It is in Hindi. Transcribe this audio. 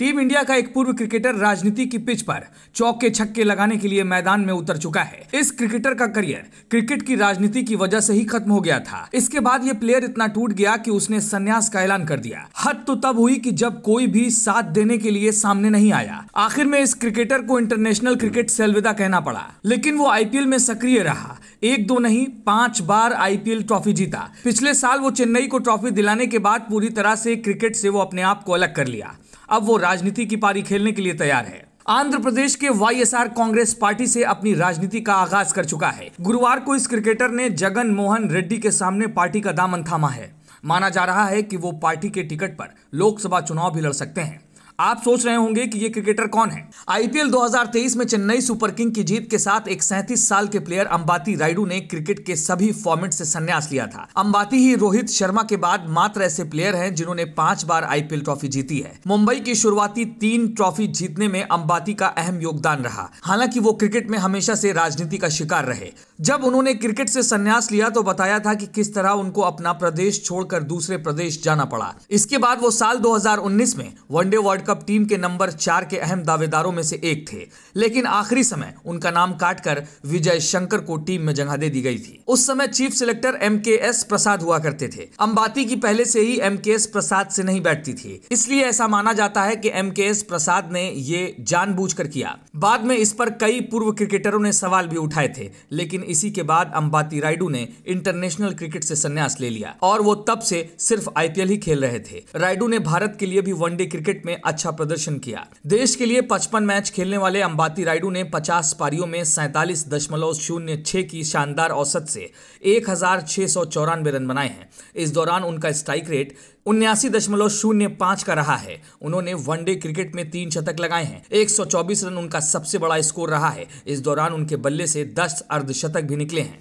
टीम इंडिया का एक पूर्व क्रिकेटर राजनीति की पिच पर चौके छक्के लगाने के लिए मैदान में उतर चुका है इस क्रिकेटर का करियर क्रिकेट की राजनीति की वजह से ही खत्म हो गया था इसके बाद ये प्लेयर इतना टूट गया कि उसने संन्यास का ऐलान कर दिया हद तो तब हुई कि जब कोई भी साथ देने के लिए सामने नहीं आया आखिर में इस क्रिकेटर को इंटरनेशनल क्रिकेट से अलविदा कहना पड़ा लेकिन वो आई में सक्रिय रहा एक दो नहीं पांच बार आईपीएल ट्रॉफी जीता पिछले साल वो चेन्नई को ट्रॉफी दिलाने के बाद पूरी तरह से क्रिकेट से वो अपने आप को अलग कर लिया अब वो राजनीति की पारी खेलने के लिए तैयार है आंध्र प्रदेश के वाईएसआर कांग्रेस पार्टी से अपनी राजनीति का आगाज कर चुका है गुरुवार को इस क्रिकेटर ने जगन मोहन रेड्डी के सामने पार्टी का दामन थामा है माना जा रहा है कि वो पार्टी के टिकट पर लोकसभा चुनाव भी लड़ सकते हैं आप सोच रहे होंगे कि ये क्रिकेटर कौन है आईपीएल 2023 में चेन्नई सुपर किंग की जीत के साथ एक सैंतीस साल के प्लेयर अंबाती राइडू ने क्रिकेट के सभी फॉर्मेट से संन्यास लिया था अंबाती ही रोहित शर्मा के बाद मात्र ऐसे प्लेयर हैं जिन्होंने पांच बार आईपीएल ट्रॉफी जीती है मुंबई की शुरुआती तीन ट्रॉफी जीतने में अंबाती का अहम योगदान रहा हालांकि वो क्रिकेट में हमेशा से राजनीति का शिकार रहे जब उन्होंने क्रिकेट से संन्यास लिया तो बताया था कि किस तरह उनको अपना प्रदेश छोड़कर दूसरे प्रदेश जाना पड़ा इसके बाद वो साल दो में वनडे वर्ल्ड कप टीम के नंबर चार के अहम दावेदारों में से एक थे लेकिन आखिरी समय उनका नाम काटकर विजय शंकर को टीम में जगह दे दी गई थी उस समय chief selector M K S Prasad हुआ करते थे अंबाती की पहले से ही एम के एस प्रसाद से नहीं बैठती थी इसलिए ऐसा माना जाता है कि एम के एस प्रसाद ने ये जानबूझकर किया बाद में इस पर कई पूर्व क्रिकेटरों ने सवाल भी उठाए थे लेकिन इसी के बाद अंबाती रायडू ने इंटरनेशनल क्रिकेट से संन्यास ले लिया और वो तब से सिर्फ आईपीएल ही खेल रहे थे रायडू ने भारत के लिए भी वनडे क्रिकेट में अच्छा अच्छा प्रदर्शन किया देश के लिए 55 मैच खेलने वाले अंबाती रायडू ने 50 पारियों में सैतालीस दशमलव शून्य छह की शानदार औसत से एक रन बनाए हैं इस दौरान उनका स्ट्राइक रेट उन्यासी दशमलव शून्य पांच का रहा है उन्होंने वनडे क्रिकेट में तीन शतक लगाए हैं 124 रन उनका सबसे बड़ा स्कोर रहा है इस दौरान उनके बल्ले से 10 अर्धशतक भी निकले हैं